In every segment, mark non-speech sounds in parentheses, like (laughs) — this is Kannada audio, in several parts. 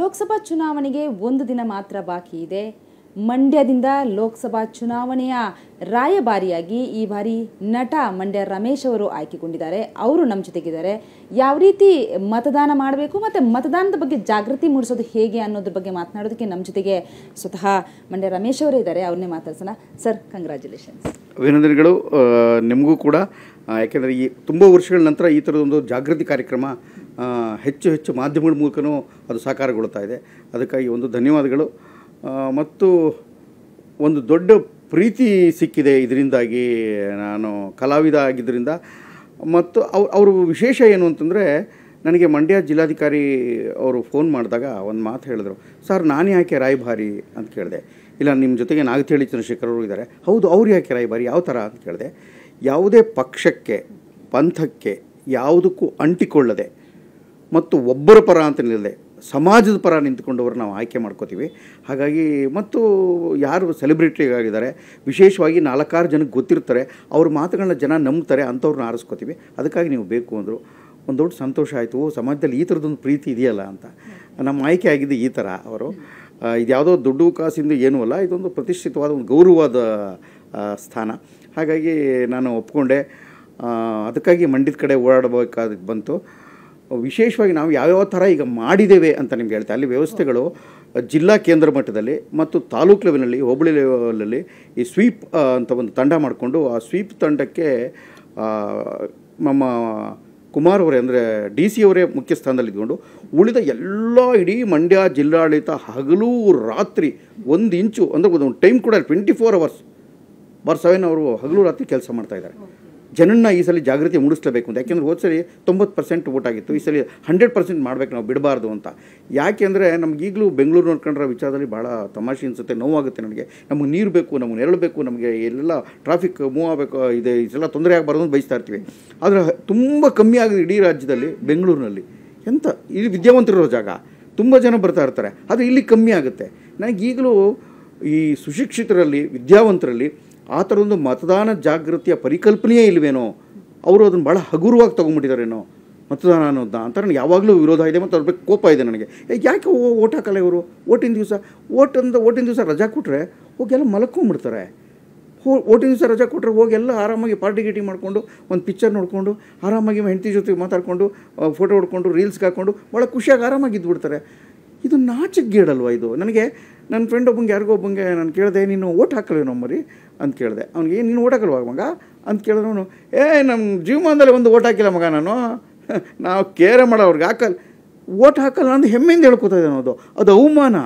ಲೋಕಸಭಾ ಚುನಾವಣೆಗೆ ಒಂದು ದಿನ ಮಾತ್ರ ಬಾಕಿ ಇದೆ ಮಂಡ್ಯದಿಂದ ಲೋಕಸಭಾ ಚುನಾವಣೆಯ ರಾಯಭಾರಿಯಾಗಿ ಈ ಬಾರಿ ನಟ ಮಂಡ್ಯ ರಮೇಶ್ ಅವರು ಆಯ್ಕೆಗೊಂಡಿದ್ದಾರೆ ಅವರು ನಮ್ಮ ಜೊತೆಗಿದ್ದಾರೆ ಯಾವ ರೀತಿ ಮತದಾನ ಮಾಡಬೇಕು ಮತ್ತು ಮತದಾನದ ಬಗ್ಗೆ ಜಾಗೃತಿ ಮೂಡಿಸೋದು ಹೇಗೆ ಅನ್ನೋದ್ರ ಬಗ್ಗೆ ಮಾತನಾಡೋದಕ್ಕೆ ನಮ್ಮ ಜೊತೆಗೆ ಸ್ವತಃ ಮಂಡ್ಯ ರಮೇಶ್ ಅವರೇ ಇದ್ದಾರೆ ಅವ್ರನ್ನೇ ಮಾತಾಡ್ಸೋಣ ಸರ್ ಕಂಗ್ರ್ಯಾಚುಲೇಷನ್ಸ್ ಅಭಿನಂದನೆಗಳು ನಿಮಗೂ ಕೂಡ ಯಾಕೆಂದರೆ ಈ ತುಂಬ ವರ್ಷಗಳ ನಂತರ ಈ ಒಂದು ಜಾಗೃತಿ ಕಾರ್ಯಕ್ರಮ ಹೆಚ್ಚು ಹೆಚ್ಚು ಮಾಧ್ಯಮಗಳ ಮೂಲಕವೂ ಅದು ಸಾಕಾರಗೊಳ್ತಾ ಇದೆ ಅದಕ್ಕಾಗಿ ಒಂದು ಧನ್ಯವಾದಗಳು ಮತ್ತು ಒಂದು ದೊಡ್ಡ ಪ್ರೀತಿ ಸಿಕ್ಕಿದೆ ಇದರಿಂದಾಗಿ ನಾನು ಕಲಾವಿದ ಆಗಿದ್ದರಿಂದ ಮತ್ತು ಅವರು ವಿಶೇಷ ಏನು ಅಂತಂದರೆ ನನಗೆ ಮಂಡ್ಯ ಜಿಲ್ಲಾಧಿಕಾರಿ ಅವರು ಫೋನ್ ಮಾಡಿದಾಗ ಒಂದು ಮಾತು ಹೇಳಿದರು ಸರ್ ನಾನು ಯಾಕೆ ರಾಯಭಾರಿ ಅಂತ ಕೇಳಿದೆ ಇಲ್ಲ ನಿಮ್ಮ ಜೊತೆಗೆ ನಾಗತಿಹಳ್ಳಿ ಚಂದ್ರಶೇಖರ್ ಅವರು ಇದ್ದಾರೆ ಹೌದು ಅವ್ರು ಯಾಕೆ ರಾಯಭಾರಿ ಯಾವ ಥರ ಅಂತ ಕೇಳಿದೆ ಯಾವುದೇ ಪಕ್ಷಕ್ಕೆ ಪಂಥಕ್ಕೆ ಯಾವುದಕ್ಕೂ ಅಂಟಿಕೊಳ್ಳದೆ ಮತ್ತು ಒಬ್ಬರ ಪರ ಅಂತ ನಿಲ್ಲದೆ ಸಮಾಜದ ಪರ ನಿಂತ್ಕೊಂಡವರು ನಾವು ಆಯ್ಕೆ ಮಾಡ್ಕೋತೀವಿ ಹಾಗಾಗಿ ಮತ್ತು ಯಾರು ಸೆಲೆಬ್ರಿಟಿಗಾಗಿದ್ದಾರೆ ವಿಶೇಷವಾಗಿ ನಾಲ್ಕಾರು ಜನಕ್ಕೆ ಗೊತ್ತಿರ್ತಾರೆ ಅವ್ರ ಮಾತುಗಳನ್ನ ಜನ ನಂಬ್ತಾರೆ ಅಂಥವ್ರನ್ನ ಆರಿಸ್ಕೋತೀವಿ ಅದಕ್ಕಾಗಿ ನೀವು ಬೇಕು ಅಂದರು ಒಂದು ದೊಡ್ಡ ಸಂತೋಷ ಆಯಿತು ಸಮಾಜದಲ್ಲಿ ಈ ಥರದ್ದೊಂದು ಪ್ರೀತಿ ಇದೆಯಲ್ಲ ಅಂತ ನಮ್ಮ ಆಯ್ಕೆ ಆಗಿದ್ದು ಈ ಥರ ಅವರು ಇದು ಯಾವುದೋ ದುಡ್ಡು ಕಾಸಿಂದ ಏನೂ ಅಲ್ಲ ಇದೊಂದು ಪ್ರತಿಷ್ಠಿತವಾದ ಒಂದು ಗೌರವವಾದ ಸ್ಥಾನ ಹಾಗಾಗಿ ನಾನು ಒಪ್ಕೊಂಡೆ ಅದಕ್ಕಾಗಿ ಮಂಡ್ಯದ ಕಡೆ ಓಡಾಡಬೇಕಾದ ಬಂತು ವಿಶೇಷವಾಗಿ ನಾವು ಯಾವ್ಯಾವ ಥರ ಈಗ ಮಾಡಿದ್ದೇವೆ ಅಂತ ನಿಮ್ಗೆ ಹೇಳ್ತಾ ಅಲ್ಲಿ ವ್ಯವಸ್ಥೆಗಳು ಜಿಲ್ಲಾ ಕೇಂದ್ರ ಮಟ್ಟದಲ್ಲಿ ಮತ್ತು ತಾಲೂಕ್ ಲೆವೆಲಲ್ಲಿ ಹೋಬಳಿ ಲೆವೆಲಲ್ಲಿ ಈ ಸ್ವೀಪ್ ಅಂತ ಒಂದು ತಂಡ ಮಾಡಿಕೊಂಡು ಆ ಸ್ವೀಪ್ ತಂಡಕ್ಕೆ ನಮ್ಮ ಕುಮಾರ್ ಅವರೇ ಅಂದರೆ ಡಿ ಸಿ ಅವರೇ ಮುಖ್ಯ ಸ್ಥಾನದಲ್ಲಿ ಇದ್ಕೊಂಡು ಉಳಿದ ಎಲ್ಲ ಇಡೀ ಮಂಡ್ಯ ಜಿಲ್ಲಾಡಳಿತ ಹಗಲು ರಾತ್ರಿ ಒಂದು ಇಂಚು ಅಂದರೆ ಒಂದು ಟೈಮ್ ಕೂಡ twenty four hours by seven ಅವರು ಹಗಲು ರಾತ್ರಿ ಕೆಲಸ ಮಾಡ್ತಾಯಿದ್ದಾರೆ ಜನನ್ನ ಈ ಸಲ ಜಾಗೃತಿ ಮೂಡಿಸಲೇಬೇಕು ಅಂತ ಯಾಕೆಂದರೆ ಹೋದ ಸರಿ ತೊಂಬತ್ತು ಪರ್ಸೆಂಟ್ ವೋಟ್ ಆಗಿತ್ತು ಈ ಸಲ ಹಂಡ್ರೆಡ್ ಪರ್ಸೆಂಟ್ ಮಾಡಬೇಕು ನಾವು ಬಿಡಬಾರ್ದು ಅಂತ ಯಾಕೆಂದರೆ ಈಗಲೂ ಬೆಂಗಳೂರು ನೋಡ್ಕೊಂಡ್ರೆ ವಿಚಾರದಲ್ಲಿ ಭಾಳ ತಮಾಷೆ ಅನಿಸುತ್ತೆ ನೋವಾಗುತ್ತೆ ನನಗೆ ನಮಗೆ ನೀರು ಬೇಕು ನಮಗೆ ನೆರಳು ಬೇಕು ನಮಗೆ ಎಲ್ಲ ಟ್ರಾಫಿಕ್ ಮೂವ್ ಆಗಬೇಕು ಇದೆ ಇದೆಲ್ಲ ತೊಂದರೆ ಆಗಬಾರ್ದು ಅಂತ ಬಯಸ್ತಾ ಇರ್ತೀವಿ ಆದರೆ ತುಂಬ ಕಮ್ಮಿ ಆಗಿದೆ ಇಡೀ ರಾಜ್ಯದಲ್ಲಿ ಬೆಂಗಳೂರಿನಲ್ಲಿ ಎಂಥ ಇಲ್ಲಿ ವಿದ್ಯಾವಂತರಿರೋ ಜಾಗ ತುಂಬ ಜನ ಬರ್ತಾ ಇರ್ತಾರೆ ಆದರೆ ಇಲ್ಲಿ ಕಮ್ಮಿ ಆಗುತ್ತೆ ನನಗೆ ಈಗಲೂ ಈ ಸುಶಿಕ್ಷಿತರಲ್ಲಿ ವಿದ್ಯಾವಂತರಲ್ಲಿ ಆ ಒಂದು ಮತದಾನ ಜಾಗೃತಿಯ ಪರಿಕಲ್ಪನೆಯೇ ಇಲ್ವೇನೋ ಅವರು ಅದನ್ನು ಭಾಳ ಹಗುರವಾಗಿ ತೊಗೊಂಡ್ಬಿಟ್ಟಿದ್ದಾರೇನೋ ಮತದಾನ ಅನ್ನೋದನ್ನ ಅಂತ ನನಗೆ ಯಾವಾಗಲೂ ವಿರೋಧ ಇದೆ ಮತ್ತು ಅದ್ರ ಬಗ್ಗೆ ಕೋಪ ಇದೆ ನನಗೆ ಯಾಕೆ ಓಟ್ ಹಾಕಲ್ಲ ಇವರು ಓಟಿನ ದಿವಸ ಓಟ್ ಅಂದ ಓಟಿನ ದಿವಸ ರಜಾ ಕೊಟ್ಟರೆ ಎಲ್ಲ ಮಲ್ಕೊಂಬಿಡ್ತಾರೆ ಹೋ ಓಟಿನ ದಿವಸ ರಜಾ ಕೊಟ್ಟರೆ ಹೋಗೆಲ್ಲ ಆರಾಮಾಗಿ ಪಾರ್ಟಿ ಗೀಟಿ ಮಾಡಿಕೊಂಡು ಒಂದು ಪಿಕ್ಚರ್ ನೋಡಿಕೊಂಡು ಆರಾಮಾಗಿ ಹೆಂಡತಿ ಜೊತೆ ಮಾತಾಡಿಕೊಂಡು ಫೋಟೋ ಹೊಡ್ಕೊಂಡು ರೀಲ್ಸ್ಗೆ ಹಾಕ್ಕೊಂಡು ಭಾಳ ಖುಷಿಯಾಗಿ ಆರಾಮಾಗಿ ಇದ್ಬಿಡ್ತಾರೆ ಇದು ನಾಚಿಕೆ ಗೇಡಲ್ವ ಇದು ನನಗೆ ನನ್ನ ಫ್ರೆಂಡ್ ಒಬ್ಬಂಗೆ ಯಾರಿಗೋ ಒಬ್ಬಂಗೆ ನಾನು ಕೇಳಿದೆ ನೀನು ಓಟ್ ಹಾಕಲೇನೋ ಮರಿ ಅಂತ ಕೇಳಿದೆ ಅವ್ನಿಗೆ ನೀನು ಹಾಕಲ್ವಾಗ ಮಗ ಅಂತ ಅವನು ಏ ನಮ್ಮ ಜೀವಮಾನದಲ್ಲಿ ಒಂದು ಓಟ್ ಹಾಕಿಲ್ಲ ಮಗ ನಾನು (laughs) ನಾವು ಕೇರ ಮಾಡೋ ಅವ್ರಿಗೆ ಹಾಕಲ್ಲ ಓಟ್ ಹಾಕಲ್ಲ ಅಂತ ಹೆಮ್ಮೆಯಿಂದ ಹೇಳ್ಕೊತಾ ಇದ್ದಾನೆ ಅದು ಅದು ಅವಮಾನ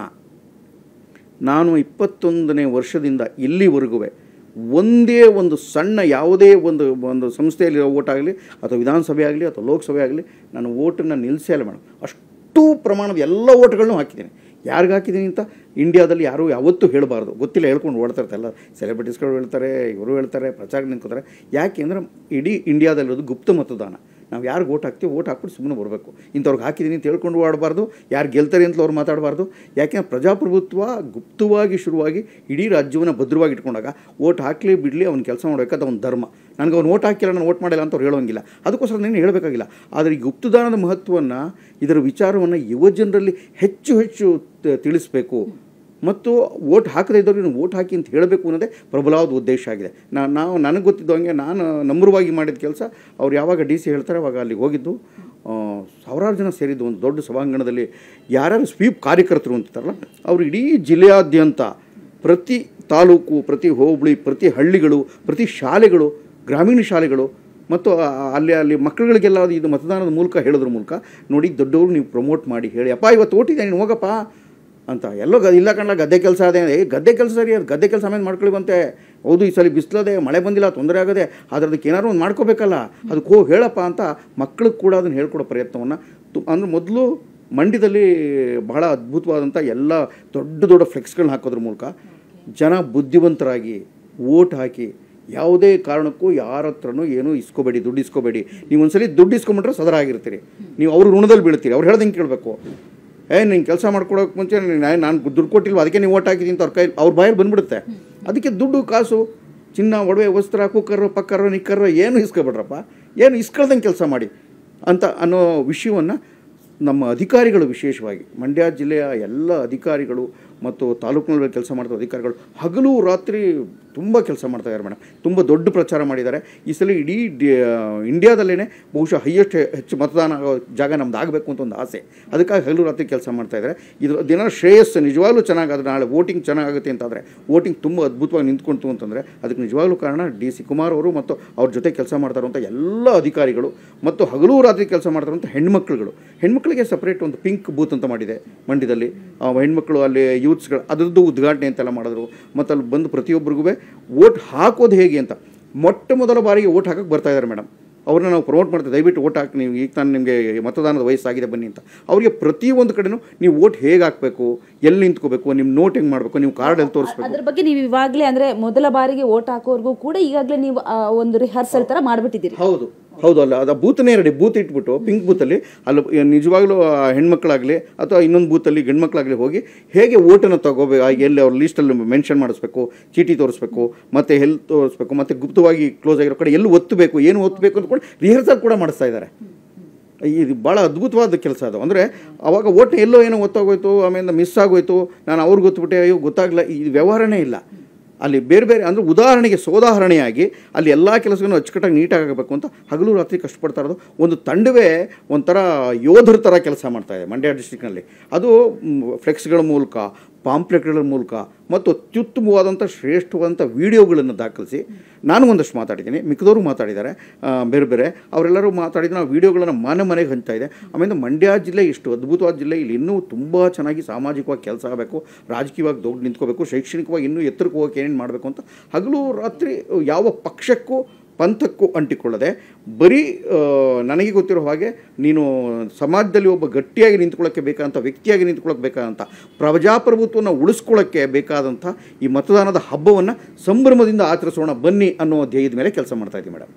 ನಾನು ಇಪ್ಪತ್ತೊಂದನೇ ವರ್ಷದಿಂದ ಇಲ್ಲಿವರೆಗೂ ಒಂದೇ ಒಂದು ಸಣ್ಣ ಯಾವುದೇ ಒಂದು ಒಂದು ಸಂಸ್ಥೆಯಲ್ಲಿ ಆಗಲಿ ಅಥವಾ ವಿಧಾನಸಭೆ ಆಗಲಿ ಅಥವಾ ಲೋಕಸಭೆ ಆಗಲಿ ನಾನು ಓಟನ್ನು ನಿಲ್ಲಿಸೇ ಇಲ್ಲ ಮೇಡಮ್ ಅಷ್ಟು ಪ್ರಮಾಣದ ಎಲ್ಲ ಓಟ್ಗಳನ್ನೂ ಹಾಕಿದ್ದೀನಿ ಯಾರಿಗೆ ಹಾಕಿದ್ದೀನಿ ಅಂತ ಇಂಡಿಯಾದಲ್ಲಿ ಯಾರೂ ಯಾವತ್ತೂ ಹೇಳಬಾರ್ದು ಗೊತ್ತಿಲ್ಲ ಹೇಳ್ಕೊಂಡು ಓಡ್ತಾರೆ ಎಲ್ಲ ಸೆಲೆಬ್ರಿಟೀಸ್ಗಳು ಹೇಳ್ತಾರೆ ಇವರು ಹೇಳ್ತಾರೆ ಪ್ರಚಾರ ನಿಂತ್ಕೋತಾರೆ ಅಂದರೆ ಇಡೀ ಇಂಡಿಯಾದಲ್ಲಿರೋದು ಗುಪ್ತ ಮತದಾನ ನಾವು ಯಾರಿಗೆ ಓಟ್ ಹಾಕ್ತೀವಿ ಓಟ್ ಹಾಕ್ಬಿಟ್ಟು ಸುಮ್ಮನೆ ಬರಬೇಕು ಇಂಥವ್ರಿಗೆ ಹಾಕಿದ್ದೀನಿ ಅಂತ ಹೇಳ್ಕೊಂಡು ಆಡಬಾರ್ದು ಯಾರು ಗೆಲ್ತಾರೆ ಅಂತ ಅವ್ರು ಮಾತಾಡಬಾರ್ದು ಯಾಕೆಂದ್ರೆ ಪ್ರಜಾಪ್ರಭುತ್ವ ಗುಪ್ತವಾಗಿ ಶುರುವಾಗಿ ಇಡೀ ರಾಜ್ಯವನ್ನು ಭದ್ರವಾಗಿ ಇಟ್ಕೊಂಡಾಗ ಓಟ್ ಹಾಕಲಿ ಬಿಡಲಿ ಅವ್ನು ಕೆಲಸ ಮಾಡಬೇಕಾದ ಒಂದು ಧರ್ಮ ನನಗೆ ಅವ್ನು ಓಟ್ ಹಾಕಿಲ್ಲ ನಾನು ಓಟ್ ಮಾಡಿಲ್ಲ ಅಂತ ಅವ್ರು ಹೇಳೋಂಗಿಲ್ಲ ಅದಕ್ಕೋಸ್ಕರ ನೀನು ಹೇಳಬೇಕಾಗಿಲ್ಲ ಆದರೆ ಈ ಗುಪ್ತದಾನದ ಮಹತ್ವವನ್ನು ಇದರ ವಿಚಾರವನ್ನು ಯುವಜನರಲ್ಲಿ ಹೆಚ್ಚು ಹೆಚ್ಚು ತಿಳಿಸ್ಬೇಕು ಮತ್ತು ಓಟ್ ಹಾಕದೇ ಇದ್ದವ್ರಿಗೆ ಓಟ್ ಹಾಕಿ ಅಂತ ಹೇಳಬೇಕು ಅನ್ನೋದೇ ಪ್ರಬಲವಾದ ಉದ್ದೇಶ ಆಗಿದೆ ನಾವು ನನಗೆ ಗೊತ್ತಿದ್ದಂಗೆ ನಾನು ನಮ್ರವಾಗಿ ಮಾಡಿದ ಕೆಲಸ ಅವ್ರು ಯಾವಾಗ ಡಿ ಸಿ ಹೇಳ್ತಾರೆ ಅವಾಗ ಅಲ್ಲಿಗೆ ಹೋಗಿದ್ದು ಸಾವಿರಾರು ಜನ ಸೇರಿದ್ದು ಒಂದು ದೊಡ್ಡ ಸಭಾಂಗಣದಲ್ಲಿ ಯಾರ್ಯಾರು ಸ್ವೀಪ್ ಕಾರ್ಯಕರ್ತರು ಅಂತಾರಲ್ಲ ಅವರು ಇಡೀ ಜಿಲ್ಲೆಯಾದ್ಯಂತ ಪ್ರತಿ ತಾಲೂಕು ಪ್ರತಿ ಹೋಬಳಿ ಪ್ರತಿ ಹಳ್ಳಿಗಳು ಪ್ರತಿ ಶಾಲೆಗಳು ಗ್ರಾಮೀಣ ಶಾಲೆಗಳು ಮತ್ತು ಅಲ್ಲಿ ಅಲ್ಲಿ ಮಕ್ಕಳುಗಳಿಗೆಲ್ಲ ಇದು ಮತದಾನದ ಮೂಲಕ ಹೇಳೋದ್ರ ಮೂಲಕ ನೋಡಿ ದೊಡ್ಡವರು ನೀವು ಪ್ರಮೋಟ್ ಮಾಡಿ ಹೇಳಿ ಅಪ್ಪ ಇವತ್ತು ಓಟಿದೆ ನೀನು ಹೋಗಪ್ಪ ಅಂತ ಎಲ್ಲೋ ಗ ಇಲ್ಲ ಕಣ್ಣ ಗದ್ದೆ ಕೆಲಸ ಅದೇ ಗದ್ದೆ ಕೆಲಸ ಸರಿ ಅದು ಗದ್ದೆ ಕೆಲಸ ಆಮೇಲೆ ಮಾಡ್ಕೊಳ್ಳಿ ಬಂತೆ ಹೌದು ಈ ಸಲ ಬಿಸಿಲದೆ ಮಳೆ ಬಂದಿಲ್ಲ ತೊಂದರೆ ಆಗದೆ ಅದರದಕ್ಕೆ ಏನಾದರೂ ಒಂದು ಮಾಡ್ಕೋಬೇಕಲ್ಲ ಅದಕ್ಕೆ ಹೋಗಿ ಹೇಳಪ್ಪ ಅಂತ ಮಕ್ಳಿಗೆ ಕೂಡ ಅದನ್ನು ಹೇಳ್ಕೊಡೋ ಪ್ರಯತ್ನವನ್ನು ತು ಅಂದ್ರೆ ಮೊದಲು ಮಂಡ್ಯದಲ್ಲಿ ಬಹಳ ಅದ್ಭುತವಾದಂಥ ಎಲ್ಲ ದೊಡ್ಡ ದೊಡ್ಡ ಫ್ಲೆಕ್ಸ್ಗಳನ್ನ ಹಾಕೋದ್ರ ಮೂಲಕ ಜನ ಬುದ್ಧಿವಂತರಾಗಿ ಓಟ್ ಹಾಕಿ ಯಾವುದೇ ಕಾರಣಕ್ಕೂ ಯಾರ ಹತ್ರನೂ ಏನೂ ಇಸ್ಕೋಬೇಡಿ ದುಡ್ಡು ಇಸ್ಕೋಬೇಡಿ ನೀವು ಒಂದ್ಸಲಿ ದುಡ್ಡು ಇಸ್ಕೊಂಬಿಟ್ರೆ ಸದರ ಆಗಿರ್ತೀರಿ ನೀವು ಅವ್ರ ಋಣದಲ್ಲಿ ಬೀಳ್ತೀರಿ ಅವ್ರು ಹೇಳ್ದಂಗೆ ಕೇಳಬೇಕು ಏ ನೀನು ಕೆಲಸ ಮಾಡ್ಕೊಡೋಕೆ ಮುಂಚೆ ನಾನು ದುಡ್ಡು ಕೊಟ್ಟಿಲ್ವ ಅದಕ್ಕೆ ನೀವು ಓಟ್ ಹಾಕಿದ್ದೀನಿ ಅವ್ರ ಕೈ ಅವ್ರ ಬಾಯಲ್ಲಿ ಬಂದ್ಬಿಡುತ್ತೆ ಅದಕ್ಕೆ ದುಡ್ಡು ಕಾಸು ಚಿನ್ನ ಒಡವೆ ವಸ್ತ್ರ ಕುಕ್ಕರು ಪಕ್ಕರು ನಿಕ್ಕರು ಏನು ಇಸ್ಕೊಬಿಡ್ರಪ್ಪ ಏನು ಇಸ್ಕೊಳ್ದಂಗೆ ಕೆಲಸ ಮಾಡಿ ಅಂತ ಅನ್ನೋ ವಿಷಯವನ್ನು ನಮ್ಮ ಅಧಿಕಾರಿಗಳು ವಿಶೇಷವಾಗಿ ಮಂಡ್ಯ ಜಿಲ್ಲೆಯ ಎಲ್ಲ ಅಧಿಕಾರಿಗಳು ಮತ್ತು ತಾಲೂಕಿನಲ್ಲಿ ಕೆಲಸ ಮಾಡಿದ ಅಧಿಕಾರಿಗಳು ಹಗಲು ರಾತ್ರಿ ತುಂಬ ಕೆಲಸ ಮಾಡ್ತಾ ಇದ್ದಾರೆ ಮೇಡಮ್ ತುಂಬ ದೊಡ್ಡ ಪ್ರಚಾರ ಮಾಡಿದ್ದಾರೆ ಈ ಸಲ ಇಡೀ ಇಂಡಿಯಾದಲ್ಲೇ ಬಹುಶಃ ಹೈಯೆಸ್ಟ್ ಹೆಚ್ಚು ಮತದಾನ ಜಾಗ ನಮ್ದು ಆಗಬೇಕು ಅಂತ ಒಂದು ಆಸೆ ಅದಕ್ಕಾಗಿ ಹಗಲು ರಾತ್ರಿ ಕೆಲಸ ಮಾಡ್ತಾಯಿದ್ದಾರೆ ಇದರ ದಿನ ಶ್ರೇಯಸ್ಸು ನಿಜವಾಗ್ಲೂ ಚೆನ್ನಾಗಾದ್ರೆ ನಾಳೆ ವೋಟಿಂಗ್ ಚೆನ್ನಾಗುತ್ತೆ ಅಂತಾದರೆ ವೋಟಿಂಗ್ ತುಂಬ ಅದ್ಭುತವಾಗಿ ನಿಂತ್ಕೊಳ್ತು ಅಂತಂದರೆ ಅದಕ್ಕೆ ನಿಜವಾಗ್ಲೂ ಕಾರಣ ಡಿ ಸಿ ಕುಮಾರ್ ಅವರು ಮತ್ತು ಅವ್ರ ಜೊತೆ ಕೆಲಸ ಮಾಡ್ತಾರಂಥ ಎಲ್ಲ ಅಧಿಕಾರಿಗಳು ಮತ್ತು ಹಗಲು ರಾತ್ರಿ ಕೆಲಸ ಮಾಡ್ತಾರಂಥ ಹೆಣ್ಮಕ್ಳುಗಳು ಹೆಣ್ಮಕ್ಳಿಗೆ ಸಪ್ರೇಟ್ ಒಂದು ಪಿಂಕ್ ಬೂತ್ ಅಂತ ಮಾಡಿದೆ ಮಂಡ್ಯದಲ್ಲಿ ಹೆಣ್ಮಕ್ಳು ಅಲ್ಲಿ ಯೂತ್ಸ್ಗಳು ಅದರದ್ದು ಉದ್ಘಾಟನೆ ಅಂತೆಲ್ಲ ಮಾಡಿದ್ರು ಮತ್ತು ಅಲ್ಲಿ ಬಂದು ಪ್ರತಿಯೊಬ್ಬರಿಗೂ ಓಟ್ ಹಾಕೋದು ಹೇಗೆ ಅಂತ ಮೊಟ್ಟ ಮೊದಲ ಬಾರಿಗೆ ಓಟ್ ಹಾಕಕ್ಕೆ ಬರ್ತಾ ಇದ್ದಾರೆ ಮೇಡಮ್ ಅವ್ರನ್ನ ನಾವು ಪ್ರಮೋಟ್ ಮಾಡ್ತೀವಿ ದಯವಿಟ್ಟು ಓಟ್ ಹಾಕಿ ನೀವು ಈಗ ತಾನು ನಿಮಗೆ ಮತದಾನದ ವಯಸ್ಸಾಗಿದೆ ಬನ್ನಿ ಅಂತ ಅವರಿಗೆ ಪ್ರತಿಯೊಂದು ಕಡೆನೂ ನೀವು ಓಟ್ ಹೇಗೆ ಹಾಕಬೇಕು ಎಲ್ಲಿ ನಿಂತ್ಕೋಬೇಕು ನಿಮ್ಮ ನೋಟ್ ಹೆಂಗೆ ಮಾಡಬೇಕು ನೀವು ಕಾರ್ಡ್ ಎಲ್ಲಿ ತೋರಿಸ್ಬೇಕು ಅದ್ರ ಬಗ್ಗೆ ನೀವು ಇವಾಗಲೇ ಅಂದರೆ ಮೊದಲ ಬಾರಿಗೆ ಓಟ್ ಹಾಕೋರ್ಗೂ ಕೂಡ ಈಗಾಗಲೇ ನೀವು ಒಂದು ರಿಹರ್ಸಲ್ ಥರ ಮಾಡಿಬಿಟ್ಟಿದ್ದೀರಿ ಹೌದು ಹೌದಲ್ಲ ಅಲ್ಲ ಅದು ಬೂತ್ನೇ ರೆಡಿ ಬೂತ್ ಇಟ್ಬಿಟ್ಟು ಪಿಂಕ್ ಬೂತಲ್ಲಿ ಅಲ್ಲಿ ನಿಜವಾಗ್ಲೂ ಹೆಣ್ಮಕ್ಳಾಗಲಿ ಅಥವಾ ಇನ್ನೊಂದು ಬೂತಲ್ಲಿ ಗಂಡ್ಮಕ್ಳಾಗಲಿ ಹೋಗಿ ಹೇಗೆ ಓಟನ್ನು ತಗೋಬೇಕು ಎಲ್ಲಿ ಅವ್ರ ಲೀಸ್ಟಲ್ಲಿ ಮೆನ್ಷನ್ ಮಾಡಿಸ್ಬೇಕು ಚೀಟಿ ತೋರಿಸ್ಬೇಕು ಮತ್ತು ಹೆಲ್ತ್ ತೋರಿಸ್ಬೇಕು ಮತ್ತು ಗುಪ್ತವಾಗಿ ಕ್ಲೋಸ್ ಆಗಿರೋ ಕಡೆ ಎಲ್ಲಿ ಒತ್ತಬೇಕು ಏನು ಒತ್ತಬೇಕು ಅಂತ ಕೂಡ ರಿಹರ್ಸಲ್ ಕೂಡ ಮಾಡಿಸ್ತಾ ಇದ್ದಾರೆ ಇದು ಭಾಳ ಅದ್ಭುತವಾದ ಕೆಲಸ ಅದು ಅಂದರೆ ಅವಾಗ ಓಟ್ನ ಎಲ್ಲೋ ಏನೋ ಗೊತ್ತಾಗೋಯ್ತು ಆಮೇಲೆ ಮಿಸ್ ಆಗೋಯ್ತು ನಾನು ಅವ್ರಿಗೆ ಗೊತ್ತುಬಿಟ್ಟೆ ಅಯ್ಯೋ ಗೊತ್ತಾಗಲ್ಲ ಈ ವ್ಯವಹಾರನೇ ಇಲ್ಲ ಅಲ್ಲಿ ಬೇರೆ ಬೇರೆ ಅಂದರೆ ಉದಾಹರಣೆಗೆ ಸೋದಾಹರಣೆಯಾಗಿ ಅಲ್ಲಿ ಎಲ್ಲ ಕೆಲಸಗಳನ್ನು ಅಚ್ಚುಕಟ್ಟಾಗಿ ನೀಟಾಗಬೇಕು ಅಂತ ಹಗಲು ರಾತ್ರಿ ಕಷ್ಟಪಡ್ತಾ ಇರೋದು ಒಂದು ತಂಡವೇ ಒಂಥರ ಯೋಧರ ಥರ ಕೆಲಸ ಇದೆ ಮಂಡ್ಯ ಡಿಸ್ಟಿಕ್ನಲ್ಲಿ ಅದು ಫ್ಲೆಕ್ಸ್ಗಳ ಮೂಲಕ ಪಾಂಪ್ಲೆಟ್ಗಳ ಮೂಲಕ ಮತ್ತು ಅತ್ಯುತ್ತಮವಾದಂಥ ಶ್ರೇಷ್ಠವಾದಂಥ ವೀಡಿಯೋಗಳನ್ನು ದಾಖಲಿಸಿ ನಾನು ಒಂದಷ್ಟು ಮಾತಾಡಿದ್ದೀನಿ ಮಿಕ್ಕದವರು ಮಾತಾಡಿದ್ದಾರೆ ಬೇರೆ ಬೇರೆ ಅವರೆಲ್ಲರೂ ಮಾತಾಡಿದ ನಾವು ವೀಡಿಯೋಗಳನ್ನು ಮನೆ ಮನೆಗೆ ಹಂಚ್ತಾ ಇದೆ ಆಮೇಲೆ ಮಂಡ್ಯ ಜಿಲ್ಲೆ ಇಷ್ಟು ಅದ್ಭುತವಾದ ಜಿಲ್ಲೆ ಇಲ್ಲಿ ಇನ್ನೂ ತುಂಬ ಚೆನ್ನಾಗಿ ಸಾಮಾಜಿಕವಾಗಿ ಕೆಲಸ ಆಗಬೇಕು ರಾಜಕೀಯವಾಗಿ ದೊಡ್ಡ ನಿಂತ್ಕೋಬೇಕು ಶೈಕ್ಷಣಿಕವಾಗಿ ಇನ್ನೂ ಎತ್ತರಕ್ಕೆ ಹೋಗೋಕೆ ಏನೇನು ಮಾಡಬೇಕು ಅಂತ ಹಗಲು ರಾತ್ರಿ ಯಾವ ಪಕ್ಷಕ್ಕೂ ಪಂಥಕ್ಕೂ ಅಂಟಿಕೊಳ್ಳದೆ ಬರೀ ನನಗೆ ಗೊತ್ತಿರೋ ಹಾಗೆ ನೀನು ಸಮಾಜದಲ್ಲಿ ಒಬ್ಬ ಗಟ್ಟಿಯಾಗಿ ನಿಂತ್ಕೊಳ್ಳೋಕ್ಕೆ ಬೇಕಾದಂಥ ವ್ಯಕ್ತಿಯಾಗಿ ನಿಂತ್ಕೊಳ್ಳೋಕೆ ಬೇಕಾದಂಥ ಪ್ರಜಾಪ್ರಭುತ್ವವನ್ನು ಉಳಿಸ್ಕೊಳ್ಳೋಕ್ಕೆ ಬೇಕಾದಂಥ ಈ ಮತದಾನದ ಹಬ್ಬವನ್ನು ಸಂಭ್ರಮದಿಂದ ಆಚರಿಸೋಣ ಬನ್ನಿ ಅನ್ನೋ ಧ್ಯೇಯದ ಮೇಲೆ ಕೆಲಸ ಮಾಡ್ತಾ ಇದ್ದೀವಿ ಮೇಡಮ್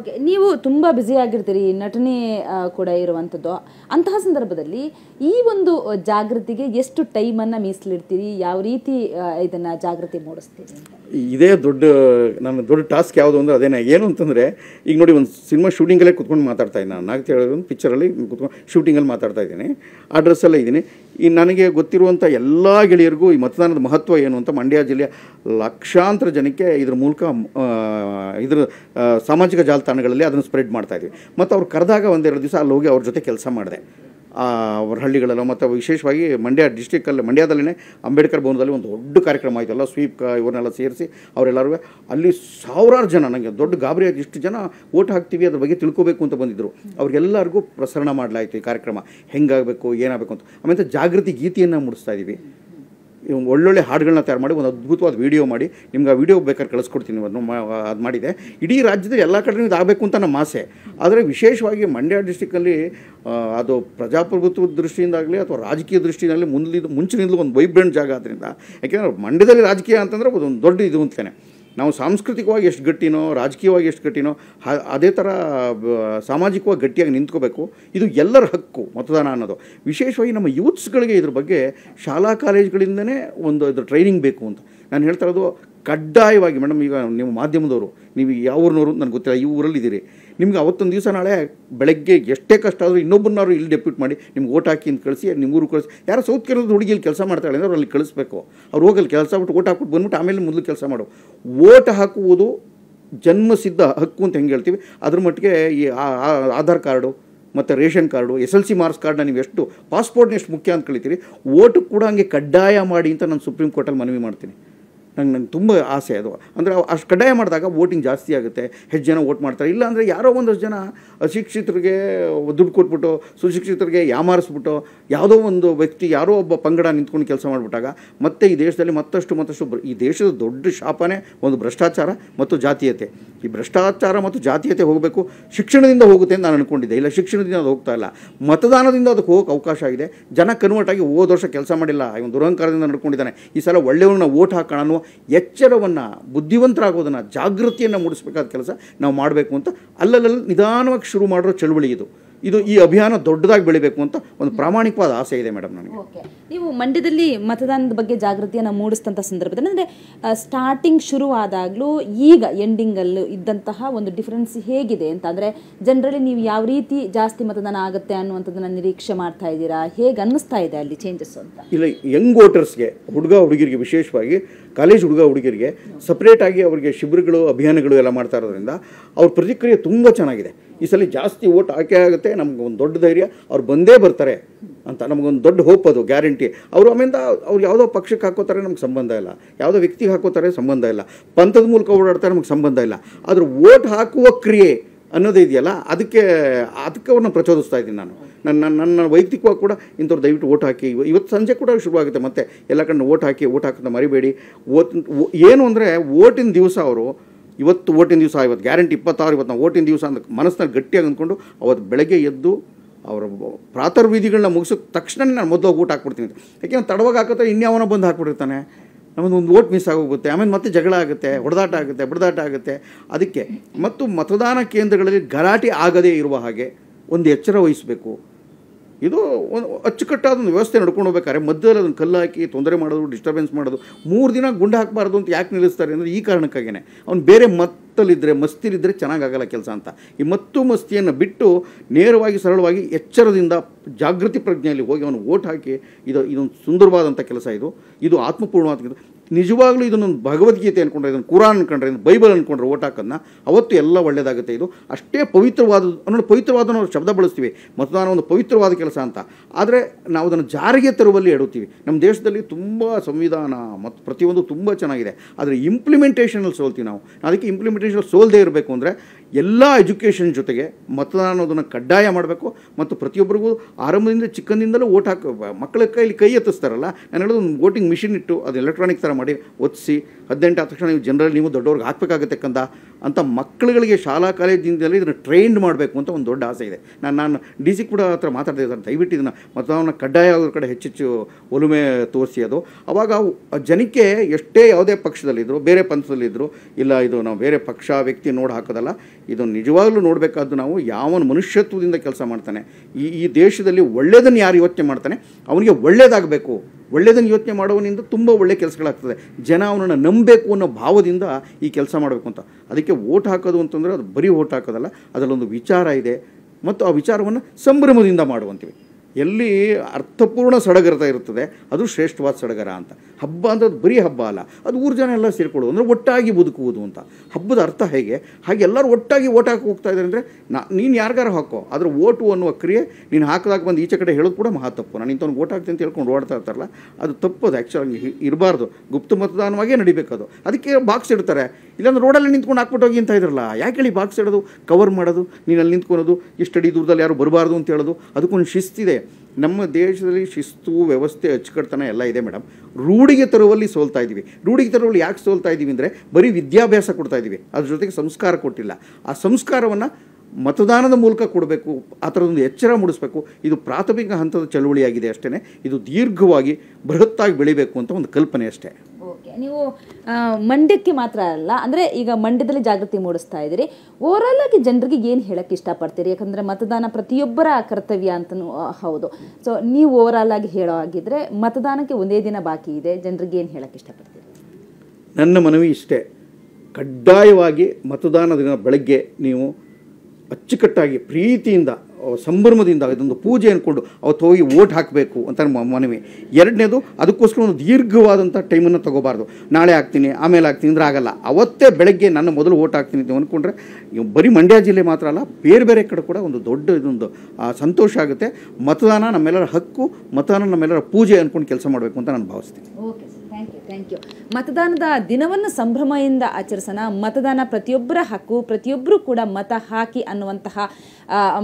ಓಕೆ ನೀವು ತುಂಬ ಬ್ಯುಸಿ ಆಗಿರ್ತೀರಿ ನಟನೆ ಕೂಡ ಇರುವಂಥದ್ದು ಅಂತಹ ಸಂದರ್ಭದಲ್ಲಿ ಈ ಒಂದು ಜಾಗೃತಿಗೆ ಎಷ್ಟು ಟೈಮನ್ನು ಮೀಸಲಿಡ್ತೀರಿ ಯಾವ ರೀತಿ ಇದನ್ನು ಜಾಗೃತಿ ಮೂಡಿಸ್ತೀರಿ ಇದೇ ದೊಡ್ಡ ನನ್ನ ದೊಡ್ಡ ಟಾಸ್ಕ್ ಯಾವುದು ಅಂದರೆ ಅದೇನೇ ಏನು ಅಂತಂದರೆ ಈಗ ನೋಡಿ ಒಂದು ಸಿನಿಮಾ ಶೂಟಿಂಗಲ್ಲೇ ಕುತ್ಕೊಂಡು ಮಾತಾಡ್ತಾ ಇದ್ದೀನಿ ನಾನು ನಾಲ್ಕು ಹೇಳೋದು ಒಂದು ಪಿಕ್ಚರಲ್ಲಿ ಕುತ್ಕೊಂಡು ಶೂಟಿಂಗಲ್ಲಿ ಮಾತಾಡ್ತಾ ಇದ್ದೀನಿ ಆ ಡ್ರೆಸ್ಸಲ್ಲೇ ಇದ್ದೀನಿ ಈ ನನಗೆ ಗೊತ್ತಿರುವಂಥ ಎಲ್ಲ ಗೆಳೆಯರಿಗೂ ಈ ಮತದಾನದ ಮಹತ್ವ ಏನು ಅಂತ ಮಂಡ್ಯ ಜಿಲ್ಲೆಯ ಲಕ್ಷಾಂತರ ಜನಕ್ಕೆ ಇದ್ರ ಮೂಲಕ ಇದ್ರ ಸಾಮಾಜಿಕ ಜಾಲತಾಣಗಳಲ್ಲಿ ಅದನ್ನು ಸ್ಪ್ರೆಡ್ ಮಾಡ್ತಾಯಿದ್ವಿ ಮತ್ತು ಅವ್ರು ಕರೆದಾಗ ಒಂದೆರಡು ದಿವಸ ಅಲ್ಲಿ ಹೋಗಿ ಅವ್ರ ಜೊತೆ ಕೆಲಸ ಮಾಡಿದೆ ಅವರ ಹಳ್ಳಿಗಳಲ್ಲೋ ಮತ್ತು ವಿಶೇಷವಾಗಿ ಮಂಡ್ಯ ಡಿಸ್ಟಿಕ್ಕಲ್ಲಿ ಮಂಡ್ಯದಲ್ಲೇ ಅಂಬೇಡ್ಕರ್ ಭವನದಲ್ಲಿ ಒಂದು ದೊಡ್ಡ ಕಾರ್ಯಕ್ರಮ ಆಯಿತಲ್ಲ ಸ್ವೀಪ್ ಇವ್ರನ್ನೆಲ್ಲ ಸೇರಿಸಿ ಅವರೆಲ್ಲರೂ ಅಲ್ಲಿ ಸಾವಿರಾರು ಜನ ನನಗೆ ದೊಡ್ಡ ಗಾಬರಿ ಆಯಿತು ಇಷ್ಟು ಜನ ಓಟ್ ಹಾಕ್ತೀವಿ ಅದ್ರ ಬಗ್ಗೆ ತಿಳ್ಕೋಬೇಕು ಅಂತ ಬಂದಿದ್ದರು ಅವ್ರಿಗೆಲ್ಲರಿಗೂ ಪ್ರಸರಣ ಮಾಡಲಾಯಿತು ಈ ಕಾರ್ಯಕ್ರಮ ಹೆಂಗಾಗಬೇಕು ಏನಾಗಬೇಕು ಅಂತ ಆಮೇಲೆ ಜಾಗೃತಿ ಗೀತೆಯನ್ನು ಮೂಡಿಸ್ತಾ ಇದ್ದೀವಿ ಒಳ್ಳೊಳ್ಳೆ ಹಾಡುಗಳನ್ನ ತಯಾರು ಮಾಡಿ ಒಂದು ಅದ್ಭುತವಾದ ವೀಡಿಯೋ ಮಾಡಿ ನಿಮ್ಗೆ ಆ ವಿಡಿಯೋ ಬೇಕಾದ್ರೆ ಕಳಿಸ್ಕೊಡ್ತೀನಿ ಅದನ್ನು ಅದು ಮಾಡಿದೆ ಇಡೀ ರಾಜ್ಯದ ಎಲ್ಲ ಕಡೆ ಇದಾಗಬೇಕು ಅಂತ ನಮ್ಮ ಆಸೆ ಆದರೆ ವಿಶೇಷವಾಗಿ ಮಂಡ್ಯ ಡಿಸ್ಟಿಕ್ಕಲ್ಲಿ ಅದು ಪ್ರಜಾಪ್ರಭುತ್ವದ ದೃಷ್ಟಿಯಿಂದಾಗಲಿ ಅಥವಾ ರಾಜಕೀಯ ದೃಷ್ಟಿಯಿಂದಾಗಲಿ ಮುಂದಿದ್ದು ಮುಂಚಿನಿಂದಲೂ ಒಂದು ವೈಬ್ರೆಂಟ್ ಜಾಗ ಆದ್ದರಿಂದ ಯಾಕೆಂದರೆ ಮಂಡ್ಯದಲ್ಲಿ ರಾಜಕೀಯ ಅಂತಂದರೆ ಅದೊಂದು ದೊಡ್ಡ ಇದು ಅಂತಲೇ ನಾವು ಸಾಂಸ್ಕೃತಿಕವಾಗಿ ಎಷ್ಟು ಗಟ್ಟಿನೋ ರಾಜಕೀಯವಾಗಿ ಎಷ್ಟು ಗಟ್ಟಿನೋ ಅದೇ ಥರ ಸಾಮಾಜಿಕವಾಗಿ ಗಟ್ಟಿಯಾಗಿ ನಿಂತ್ಕೋಬೇಕು ಇದು ಎಲ್ಲರ ಹಕ್ಕು ಮತದಾನ ಅನ್ನೋದು ವಿಶೇಷವಾಗಿ ನಮ್ಮ ಯೂತ್ಸ್ಗಳಿಗೆ ಇದ್ರ ಬಗ್ಗೆ ಶಾಲಾ ಕಾಲೇಜ್ಗಳಿಂದನೇ ಒಂದು ಇದ್ರ ಟ್ರೈನಿಂಗ್ ಬೇಕು ಅಂತ ನಾನು ಹೇಳ್ತಾ ಇರೋದು ಕಡ್ಡಾಯವಾಗಿ ಮೇಡಮ್ ಈಗ ನಿಮ್ಮ ಮಾಧ್ಯಮದವರು ನೀವು ಯಾವ ಊರಿನವರು ನನಗೆ ಗೊತ್ತಿಲ್ಲ ಈ ಊರಲ್ಲಿ ಇದ್ದೀರಿ ನಿಮ್ಗೆ ಅವತ್ತೊಂದು ದಿವಸ ನಾಳೆ ಬೆಳಗ್ಗೆ ಎಷ್ಟೇ ಕಷ್ಟ ಆದರೂ ಇನ್ನೊಬ್ಬರನ್ನಾರು ಇಲ್ಲಿ ಡೆಪ್ಯೂಟ್ ಮಾಡಿ ನಿಮ್ಗೆ ಓಟ್ ಹಾಕಿ ಅಂತ ಕಳಿಸಿ ಊರು ಕಳಿಸಿ ಯಾರು ಸೌತ್ ಕೇರಳದ ಹುಡುಗಿಯಲ್ಲಿ ಕೆಲಸ ಮಾಡ್ತಾಳೆ ಅಂದ್ರೆ ಅಲ್ಲಿ ಕಳಿಸ್ಬೇಕು ಅವ್ರು ಹೋಗಲ್ಲಿ ಕೆಲಸ ಬಿಟ್ಟು ಓಟ್ ಹಾಕ್ಬಿಟ್ಟು ಬಂದ್ಬಿಟ್ಟು ಆಮೇಲೆ ಮೊದಲು ಕೆಲಸ ಮಾಡು ಓಟ್ ಹಾಕುವುದು ಜನ್ಮಸಿದ್ಧ ಹಕ್ಕು ಅಂತ ಹೆಂಗೆ ಹೇಳ್ತೀವಿ ಅದ್ರ ಮಟ್ಟಿಗೆ ಈ ಆಧಾರ್ ಕಾರ್ಡು ಮತ್ತು ration card S L C marks ಕಾರ್ಡ್ನ ನೀವು ಎಷ್ಟು ಪಾಸ್ಪೋರ್ಟ್ನ ಎಷ್ಟು ಮುಖ್ಯ ಅಂತ ಕಳಿತೀರಿ ಓಟು ಕೂಡ ಹಂಗೆ ಕಡ್ಡಾಯ ಮಾಡಿ ಅಂತ ನಾನು ಸುಪ್ರೀಂ ಕೋರ್ಟಲ್ಲಿ ಮನವಿ ಮಾಡ್ತೀನಿ ನಂಗೆ ನಂಗೆ ತುಂಬ ಆಸೆ ಅದು ಅಂದರೆ ಅಷ್ಟು ಕಡ್ಡಾಯ ಮಾಡಿದಾಗ ವೋಟಿಂಗ್ ಜಾಸ್ತಿ ಆಗುತ್ತೆ ಹೆಚ್ಚು ಜನ ವೋಟ್ ಮಾಡ್ತಾರೆ ಇಲ್ಲಾಂದರೆ ಯಾರೋ ಒಂದಷ್ಟು ಜನ ಅಶಿಕ್ಷಿತರಿಗೆ ದುಡ್ಡು ಕೊಟ್ಬಿಟ್ಟು ಸುಶಿಕ್ಷಿತರಿಗೆ ಯಾಮಾರಿಸ್ಬಿಟ್ಟು ಯಾವುದೋ ಒಂದು ವ್ಯಕ್ತಿ ಯಾರೋ ಒಬ್ಬ ಪಂಗಡ ನಿಂತ್ಕೊಂಡು ಕೆಲಸ ಮಾಡಿಬಿಟ್ಟಾಗ ಮತ್ತೆ ಈ ದೇಶದಲ್ಲಿ ಮತ್ತಷ್ಟು ಮತ್ತಷ್ಟು ಈ ದೇಶದ ದೊಡ್ಡ ಶಾಪನೇ ಒಂದು ಭ್ರಷ್ಟಾಚಾರ ಮತ್ತು ಜಾತೀಯತೆ ಈ ಭ್ರಷ್ಟಾಚಾರ ಮತ್ತು ಜಾತೀಯತೆ ಹೋಗಬೇಕು ಶಿಕ್ಷಣದಿಂದ ಹೋಗುತ್ತೆ ಅಂತ ನಾನು ಅಂದ್ಕೊಂಡಿದ್ದೆ ಇಲ್ಲ ಶಿಕ್ಷಣದಿಂದ ಅದು ಹೋಗ್ತಾ ಇಲ್ಲ ಮತದಾನದಿಂದ ಅದಕ್ಕೆ ಹೋಗೋಕೆ ಅವಕಾಶ ಆಗಿದೆ ಜನ ಕನ್ವರ್ಟ್ ಆಗಿ ಹೋದ ವರ್ಷ ಕೆಲಸ ಮಾಡಿಲ್ಲ ಒಂದು ದುರಹಂಕಾರದಿಂದ ನಡ್ಕೊಂಡಿದ್ದಾನೆ ಈ ಸಲ ಒಳ್ಳೆಯವ್ರನ್ನ ವೋಟ್ ಹಾಕೋಣ ಎಚ್ಚರವನ್ನು ಬುದ್ಧಿವಂತರಾಗೋದನ್ನು ಜಾಗೃತಿಯನ್ನು ಮೂಡಿಸಬೇಕಾದ ಕೆಲಸ ನಾವು ಮಾಡಬೇಕು ಅಂತ ಅಲ್ಲಲ್ಲಿ ನಿಧಾನವಾಗಿ ಶುರು ಮಾಡಿರೋ ಚಳುವಳಿ ಇದು ಇದು ಈ ಅಭಿಯಾನ ದೊಡ್ಡದಾಗಿ ಬೆಳಿಬೇಕು ಅಂತ ಒಂದು ಪ್ರಾಮಾಣಿಕವಾದ ಆಸೆ ಇದೆ ಮೇಡಮ್ ನನಗೆ ನೀವು ಮಂಡ್ಯದಲ್ಲಿ ಮತದಾನದ ಬಗ್ಗೆ ಜಾಗೃತಿಯನ್ನು ಮೂಡಿಸಿದಂಥ ಸಂದರ್ಭದಲ್ಲಿ ಅಂದರೆ ಸ್ಟಾರ್ಟಿಂಗ್ ಶುರುವಾದಾಗಲೂ ಈಗ ಎಂಡಿಂಗಲ್ಲೂ ಇದ್ದಂತಹ ಒಂದು ಡಿಫ್ರೆನ್ಸ್ ಹೇಗಿದೆ ಅಂತ ಅಂದರೆ ಜನರಲ್ಲಿ ನೀವು ಯಾವ ರೀತಿ ಜಾಸ್ತಿ ಮತದಾನ ಆಗುತ್ತೆ ಅನ್ನುವಂಥದ್ದನ್ನು ನಿರೀಕ್ಷೆ ಮಾಡ್ತಾ ಇದ್ದೀರಾ ಹೇಗೆ ಅನ್ನಿಸ್ತಾ ಇದೆ ಅಲ್ಲಿ ಚೇಂಜಸ್ ಅಂತ ಇಲ್ಲ ಯಂಗ್ ವೋಟರ್ಸ್ಗೆ ಹುಡುಗ ಹುಡುಗಿರಿಗೆ ವಿಶೇಷವಾಗಿ ಕಾಲೇಜ್ ಹುಡುಗ ಹುಡುಗಿರಿಗೆ ಸಪ್ರೇಟಾಗಿ ಅವರಿಗೆ ಶಿಬಿರಗಳು ಅಭಿಯಾನಗಳು ಎಲ್ಲ ಮಾಡ್ತಾ ಇರೋದ್ರಿಂದ ಅವ್ರ ಪ್ರತಿಕ್ರಿಯೆ ತುಂಬ ಚೆನ್ನಾಗಿದೆ ಈ ಸಲ ಜಾಸ್ತಿ ಓಟ್ ಹಾಕೇ ಆಗುತ್ತೆ ಒಂದು ದೊಡ್ಡ ಧೈರ್ಯ ಅವ್ರು ಬಂದೇ ಬರ್ತಾರೆ ಅಂತ ನಮಗೊಂದು ದೊಡ್ಡ ಹೋಪ್ ಅದು ಗ್ಯಾರಂಟಿ ಅವರು ಆಮೇಲೆ ಅವ್ರು ಯಾವುದೋ ಪಕ್ಷಕ್ಕೆ ಹಾಕೋತಾರೆ ನಮ್ಗೆ ಸಂಬಂಧ ಇಲ್ಲ ಯಾವುದೋ ವ್ಯಕ್ತಿಗೆ ಹಾಕೋತಾರೆ ಸಂಬಂಧ ಇಲ್ಲ ಪಂಥದ ಮೂಲಕ ಓಡಾಡ್ತಾರೆ ನಮ್ಗೆ ಸಂಬಂಧ ಇಲ್ಲ ಆದರೆ ಓಟ್ ಹಾಕುವ ಕ್ರಿಯೆ ಅನ್ನೋದೇ ಇದೆಯಲ್ಲ ಅದಕ್ಕೆ ಅದಕ್ಕೆ ಅವ್ರನ್ನ ಪ್ರಚೋದಿಸ್ತಾ ಇದ್ದೀನಿ ನಾನು ನನ್ನ ನನ್ನ ವೈಯಕ್ತಿಕವಾಗಿ ಕೂಡ ಇಂಥವ್ರು ದಯವಿಟ್ಟು ಓಟ್ ಹಾಕಿ ಇವತ್ತು ಸಂಜೆ ಕೂಡ ಶುರುವಾಗುತ್ತೆ ಮತ್ತೆ ಎಲ್ಲ ಕಡೆ ಓಟ್ ಹಾಕಿ ಓಟ್ ಹಾಕೋದನ್ನ ಮರಿಬೇಡಿ ಓಟ್ ಏನು ಅಂದರೆ ಓಟಿನ ದಿವಸ ಅವರು ಇವತ್ತು ಓಟಿನ ದಿವಸ ಇವತ್ತು ಗ್ಯಾರಂಟಿ ಇಪ್ಪತ್ತಾರು ಇವತ್ತು ನಾವು ಓಟಿನ ದಿವಸ ಅಂತ ಮನಸ್ಸಿನಲ್ಲಿ ಗಟ್ಟಿಯಾಗಿ ಅಂದ್ಕೊಂಡು ಅವತ್ತು ಬೆಳಗ್ಗೆ ಎದ್ದು ಅವರ ಪ್ರಾತರ್ವಿಧಿಗಳನ್ನ ಮುಗಿಸಿದ ತಕ್ಷಣ ನಾನು ಮೊದಲು ಊಟ ಹಾಕ್ಬಿಡ್ತೀನಿ ಅಂತ ಯಾಕೆಂದ್ರೆ ತಡವಾಗಿ ಹಾಕಿದ್ರೆ ಇನ್ಯಾವನೋ ಬಂದು ಹಾಕ್ಬಿಟ್ಟಿರ್ತಾನೆ ನಮ್ಮದು ಒಂದು ಓಟ್ ಮಿಸ್ ಆಗೋಗುತ್ತೆ ಆಮೇಲೆ ಮತ್ತೆ ಜಗಳ ಆಗುತ್ತೆ ಹೊಡೆದಾಟ ಆಗುತ್ತೆ ಬಿಡದಾಟ ಆಗುತ್ತೆ ಅದಕ್ಕೆ ಮತ್ತು ಮತದಾನ ಕೇಂದ್ರಗಳಲ್ಲಿ ಗಲಾಟೆ ಆಗದೇ ಇರುವ ಹಾಗೆ ಒಂದು ಎಚ್ಚರ ವಹಿಸಬೇಕು ಇದು ಒಂದು ಅಚ್ಚುಕಟ್ಟಾದ ಒಂದು ವ್ಯವಸ್ಥೆ ನಡ್ಕೊಂಡು ಹೋಗ್ಬೇಕಾದ್ರೆ ಮಧ್ಯದಲ್ಲಿ ಅದನ್ನು ಕಲ್ಲು ಹಾಕಿ ತೊಂದರೆ ಮಾಡೋದು ಡಿಸ್ಟರ್ಬೆನ್ಸ್ ಮಾಡೋದು ಮೂರು ದಿನ ಗುಂಡು ಹಾಕಬಾರ್ದು ಅಂತ ಯಾಕೆ ನಿಲ್ಲಿಸ್ತಾರೆ ಅಂದರೆ ಈ ಕಾರಣಕ್ಕಾಗಿಯೇ ಅವ್ನು ಬೇರೆ ಮತ್ತಲ್ಲಿದ್ದರೆ ಮಸ್ತಿಲಿದ್ದರೆ ಚೆನ್ನಾಗಾಗಲ್ಲ ಕೆಲಸ ಅಂತ ಈ ಮತ್ತು ಮಸ್ತಿಯನ್ನು ಬಿಟ್ಟು ನೇರವಾಗಿ ಸರಳವಾಗಿ ಎಚ್ಚರದಿಂದ ಜಾಗೃತಿ ಪ್ರಜ್ಞೆಯಲ್ಲಿ ಹೋಗಿ ಅವನು ಓಟ್ ಹಾಕಿ ಇದು ಇದೊಂದು ಸುಂದರವಾದಂಥ ಕೆಲಸ ಇದು ಇದು ಆತ್ಮಪೂರ್ಣವಾದ ನಿಜವಾಗ್ಲೂ ಇದನ್ನು ಭಗವದ್ಗೀತೆ ಅಂದ್ಕೊಂಡ್ರೆ ಇದನ್ನು ಕುರಾನ್ ಅನ್ಕೊಂಡ್ರೆ ಇದನ್ನು ಬೈಬಲ್ ಅಂದ್ಕೊಂಡ್ರೆ ಓಟ್ ಹಾಕೋದನ್ನ ಅವತ್ತು ಎಲ್ಲ ಒಳ್ಳೆಯದಾಗುತ್ತೆ ಇದು ಅಷ್ಟೇ ಪವಿತ್ರವಾದ ಅನ್ನೋದು ಪವಿತ್ರವಾದ ನಾವು ಶಬ್ದ ಬಳಸ್ತೀವಿ ಮತದಾನ ಒಂದು ಪವಿತ್ರವಾದ ಕೆಲಸ ಅಂತ ಆದರೆ ನಾವು ಅದನ್ನು ಜಾರಿಗೆ ತರುವಲ್ಲಿ ಎಡುತ್ತೀವಿ ನಮ್ಮ ದೇಶದಲ್ಲಿ ತುಂಬ ಸಂವಿಧಾನ ಮತ್ತು ಪ್ರತಿಯೊಂದು ತುಂಬ ಚೆನ್ನಾಗಿದೆ ಆದರೆ ಇಂಪ್ಲಿಮೆಂಟೇಷನಲ್ಲಿ ಸೋಲ್ತೀವಿ ನಾವು ಅದಕ್ಕೆ ಇಂಪ್ಲಿಮೆಂಟೇಷನ್ ಸೋಲ್ದೇ ಇರಬೇಕು ಅಂದರೆ ಎಲ್ಲ ಎಜುಕೇಷನ್ ಜೊತೆಗೆ ಮತದಾನ ಅನ್ನೋದನ್ನು ಕಡ್ಡಾಯ ಮಾಡಬೇಕು ಮತ್ತು ಪ್ರತಿಯೊಬ್ಬರಿಗೂ ಆರಂಭದಿಂದ ಚಿಕ್ಕಂದಿಂದಲೂ ಓಟ್ ಹಾಕಿ ಮಕ್ಕಳ ಕೈಲಿ ಕೈ ಎತ್ತಿಸ್ತಾರಲ್ಲ ನಾನು ಹೇಳೋದು ಒಂದು ವೋಟಿಂಗ್ ಮಿಷಿನ್ ಇಟ್ಟು ಅದು ಎಲೆಕ್ಟ್ರಾನಿಕ್ ಥರ ಮಾಡಿ ಒತ್ತಿಸಿ ಹದಿನೆಂಟು ಆದ ತಕ್ಷಣ ನೀವು ಜನರಲ್ಲಿ ನೀವು ದೊಡ್ಡವ್ರಿಗೆ ಹಾಕಬೇಕಾಗತ್ತೆ ಅಂತ ಮಕ್ಕಳುಗಳಿಗೆ ಶಾಲಾ ಕಾಲೇಜಿನಿಂದಲೇ ಇದನ್ನು ಟ್ರೈನ್ಡ್ ಮಾಡಬೇಕು ಅಂತ ಒಂದು ದೊಡ್ಡ ಆಸೆ ಇದೆ ನಾನು ನಾನು ಡಿ ಸಿ ಕೂಡ ಹತ್ರ ಮಾತಾಡ್ತಾ ಇದ್ದಾರೆ ದಯವಿಟ್ಟು ಇದನ್ನು ಮತದಾನ ಕಡ್ಡಾಯ ಅವ್ರ ಕಡೆ ಹೆಚ್ಚೆಚ್ಚು ಒಲುಮೆ ತೋರಿಸಿ ಅದು ಅವಾಗ ಜನಕ್ಕೆ ಎಷ್ಟೇ ಯಾವುದೇ ಪಕ್ಷದಲ್ಲಿದ್ದರು ಬೇರೆ ಪಂಥದಲ್ಲಿದ್ದರು ಇಲ್ಲ ಇದು ನಾವು ಬೇರೆ ಪಕ್ಷ ವ್ಯಕ್ತಿ ನೋಡಿ ಹಾಕೋದಲ್ಲ ಇದು ನಿಜವಾಗ್ಲೂ ನೋಡಬೇಕಾದ್ದು ನಾವು ಯಾವನ ಮನುಷ್ಯತ್ವದಿಂದ ಕೆಲಸ ಮಾಡ್ತಾನೆ ಈ ಈ ದೇಶದಲ್ಲಿ ಒಳ್ಳೆಯದನ್ನು ಯಾರು ಯೋಚನೆ ಮಾಡ್ತಾನೆ ಅವನಿಗೆ ಒಳ್ಳೆಯದಾಗಬೇಕು ಒಳ್ಳೆಯದನ್ನು ಯೋಚನೆ ಮಾಡೋವನಿಂದ ತುಂಬ ಒಳ್ಳೆ ಕೆಲಸಗಳಾಗ್ತದೆ ಜನ ಅವನನ್ನು ನಂಬಬೇಕು ಅನ್ನೋ ಭಾವದಿಂದ ಈ ಕೆಲಸ ಮಾಡಬೇಕು ಅಂತ ಅದಕ್ಕೆ ಓಟ್ ಹಾಕೋದು ಅಂತಂದರೆ ಅದು ಬರೀ ಓಟ್ ಹಾಕೋದಲ್ಲ ಅದರಲ್ಲೊಂದು ವಿಚಾರ ಇದೆ ಮತ್ತು ಆ ವಿಚಾರವನ್ನು ಸಂಭ್ರಮದಿಂದ ಮಾಡುವಂತೀವಿ ಎಲ್ಲಿ ಅರ್ಥಪೂರ್ಣ ಸಡಗರತ ಇರ್ತದೆ ಅದು ಶ್ರೇಷ್ಠವಾದ ಸಡಗರ ಅಂತ ಹಬ್ಬ ಅಂದರೆ ಅದು ಬರೀ ಹಬ್ಬ ಅಲ್ಲ ಅದು ಊರು ಜನ ಎಲ್ಲ ಸೇರಿಕೊಳ್ಳೋದು ಅಂದರೆ ಒಟ್ಟಾಗಿ ಬದುಕುವುದು ಅಂತ ಹಬ್ಬದ ಅರ್ಥ ಹೇಗೆ ಹಾಗೆ ಎಲ್ಲರೂ ಒಟ್ಟಾಗಿ ಓಟ್ ಹಾಕಿ ಹೋಗ್ತಾ ಇದ್ದಾರೆ ಅಂದರೆ ನಾ ನೀನು ಯಾರಿಗಾರು ಹಾಕೋ ಆದರೆ ಓಟು ಅನ್ನುವ ಕ್ರಿಯೆ ನೀನು ಹಾಕಿದಾಗ ಬಂದು ಈಚೆ ಕಡೆ ಹೇಳೋದು ಕೂಡ ಮಹಾ ತಪ್ಪು ನಾನು ಇಂಥವ್ನು ಓಟ್ ಹಾಕ್ತೀನಿ ಅಂತ ಹೇಳ್ಕೊಂಡು ಓಡ್ತಾ ಇರ್ತಾರಲ್ಲ ಅದು ತಪ್ಪದು ಆ್ಯಕ್ಚುಲಿ ಇರಬಾರ್ದು ಗುಪ್ತ ಮತದಾನವಾಗೇ ಅದು ಅದಕ್ಕೆ ಬಾಕ್ಸ್ ಇಡ್ತಾರೆ ಇಲ್ಲಾಂದ್ರೆ ರೋಡಲ್ಲಿ ನಿಂತ್ಕೊಂಡು ಹಾಕ್ಬಿಟ್ಟು ಹೋಗಿ ಅಂತ ಇದ್ರಲ್ಲ ಯಾಕೆ ಹೇಳಿ ಬಾಕ್ಸ್ ಇಡೋದು ಕವರ್ ಮಾಡೋದು ನೀನು ಅಲ್ಲಿ ನಿಂತ್ಕೊಳೋದು ಇಷ್ಟಡಿ ದೂರದಲ್ಲಿ ಯಾರು ಬರಬಾರ್ದು ಅಂತ ಹೇಳೋದು ಅದಕ್ಕೊಂದು ಶಿಸ್ತಿದೆ ನಮ್ಮ ದೇಶದಲ್ಲಿ ಶಿಸ್ತು ವ್ಯವಸ್ಥೆ ಅಚ್ಚುಕಡ್ತನ ಎಲ್ಲ ಇದೆ ಮೇಡಮ್ ರೂಢಿಗೆ ತರುವಲ್ಲಿ ಸೋಲ್ತಾ ಇದ್ದೀವಿ ರೂಢಿಗೆ ತರುವಲ್ಲಿ ಯಾಕೆ ಸೋಲ್ತಾ ಇದ್ದೀವಿ ಅಂದರೆ ಬರೀ ವಿದ್ಯಾಭ್ಯಾಸ ಕೊಡ್ತಾ ಇದ್ದೀವಿ ಅದ್ರ ಜೊತೆಗೆ ಸಂಸ್ಕಾರ ಕೊಟ್ಟಿಲ್ಲ ಆ ಸಂಸ್ಕಾರವನ್ನು ಮತದಾನದ ಮೂಲಕ ಕೊಡಬೇಕು ಆ ಥರದೊಂದು ಎಚ್ಚರ ಮೂಡಿಸಬೇಕು ಇದು ಪ್ರಾಥಮಿಕ ಹಂತದ ಚಳುವಳಿಯಾಗಿದೆ ಅಷ್ಟೇ ಇದು ದೀರ್ಘವಾಗಿ ಬೃಹತ್ತಾಗಿ ಬೆಳಿಬೇಕು ಅಂತ ಒಂದು ಕಲ್ಪನೆ ಅಷ್ಟೇ ನೀವು ಮಂಡ್ಯಕ್ಕೆ ಮಾತ್ರ ಅಲ್ಲ ಅಂದರೆ ಈಗ ಮಂಡ್ಯದಲ್ಲಿ ಜಾಗೃತಿ ಮೂಡಿಸ್ತಾ ಇದ್ದೀರಿ ಓವರಾಲ್ ಆಗಿ ಜನರಿಗೆ ಏನು ಹೇಳಕ್ಕೆ ಇಷ್ಟಪಡ್ತೀರಿ ಯಾಕಂದರೆ ಮತದಾನ ಪ್ರತಿಯೊಬ್ಬರ ಕರ್ತವ್ಯ ಅಂತಲೂ ಹೌದು ಸೊ ನೀವು ಓವರಾಲ್ ಆಗಿ ಹೇಳೋ ಆಗಿದ್ರೆ ಮತದಾನಕ್ಕೆ ಒಂದೇ ದಿನ ಬಾಕಿ ಇದೆ ಜನರಿಗೆ ಏನು ಹೇಳಕ್ಕೆ ಇಷ್ಟಪಡ್ತೀರಿ ನನ್ನ ಮನವಿ ಇಷ್ಟೇ ಕಡ್ಡಾಯವಾಗಿ ಮತದಾನ ದಿನ ಬೆಳಗ್ಗೆ ನೀವು ಅಚ್ಚುಕಟ್ಟಾಗಿ ಪ್ರೀತಿಯಿಂದ ಸಂಭ್ರಮದಿಂದ ಇದೊಂದು ಪೂಜೆ ಅಂದ್ಕೊಂಡು ಅವತ್ತು ಹೋಗಿ ಓಟ್ ಹಾಕಬೇಕು ಅಂತ ಮನವಿ ಎರಡನೇದು ಅದಕ್ಕೋಸ್ಕರ ಒಂದು ದೀರ್ಘವಾದಂಥ ಟೈಮನ್ನು ತಗೋಬಾರ್ದು ನಾಳೆ ಹಾಕ್ತೀನಿ ಆಮೇಲೆ ಹಾಕ್ತೀನಿ ಅಂದ್ರೆ ಆಗಲ್ಲ ಅವತ್ತೇ ಬೆಳಗ್ಗೆ ನನ್ನ ಮೊದಲು ಓಟ್ ಹಾಕ್ತೀನಿ ಅಂತ ಅಂದ್ಕೊಂಡ್ರೆ ಬರೀ ಮಂಡ್ಯ ಜಿಲ್ಲೆ ಮಾತ್ರ ಅಲ್ಲ ಬೇರೆ ಬೇರೆ ಕಡೆ ಕೂಡ ಒಂದು ದೊಡ್ಡ ಇದೊಂದು ಸಂತೋಷ ಆಗುತ್ತೆ ಮತದಾನ ನಮ್ಮೆಲ್ಲರ ಹಕ್ಕು ಮತದಾನ ನಮ್ಮೆಲ್ಲರ ಪೂಜೆ ಅಂದ್ಕೊಂಡು ಕೆಲಸ ಮಾಡಬೇಕು ಅಂತ ನಾನು ಭಾವಿಸ್ತೀನಿ ಓಕೆ ಥ್ಯಾಂಕ್ ಯು ಮತದಾನದ ದಿನವನ್ನು ಸಂಭ್ರಮದಿಂದ ಆಚರಿಸೋಣ ಮತದಾನ ಪ್ರತಿಯೊಬ್ಬರ ಹಕ್ಕು ಪ್ರತಿಯೊಬ್ಬರು ಕೂಡ ಮತ ಹಾಕಿ ಅನ್ನುವಂತಹ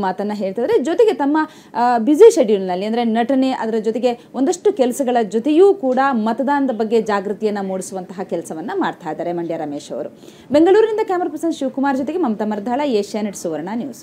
ಮಾತನ್ನು ಹೇಳ್ತಿದ್ರೆ ಜೊತೆಗೆ ತಮ್ಮ ಬ್ಯುಸಿ ಶೆಡ್ಯೂಲ್ನಲ್ಲಿ ಅಂದರೆ ನಟನೆ ಅದರ ಜೊತೆಗೆ ಒಂದಷ್ಟು ಕೆಲಸಗಳ ಜೊತೆಯೂ ಕೂಡ ಮತದಾನದ ಬಗ್ಗೆ ಜಾಗೃತಿಯನ್ನು ಮೂಡಿಸುವಂತಹ ಕೆಲಸವನ್ನು ಮಾಡ್ತಾ ಇದ್ದಾರೆ ಮಂಡ್ಯ ರಮೇಶ್ ಅವರು ಬೆಂಗಳೂರಿನಿಂದ ಕ್ಯಾಮರಾ ಪರ್ಸನ್ ಶಿವಕುಮಾರ್ ಜೊತೆಗೆ ಮಮತಾ ಮರ್ದಾಳ ಏಷ್ಯಾನೆಟ್ ಸುವರ್ಣ ನ್ಯೂಸ್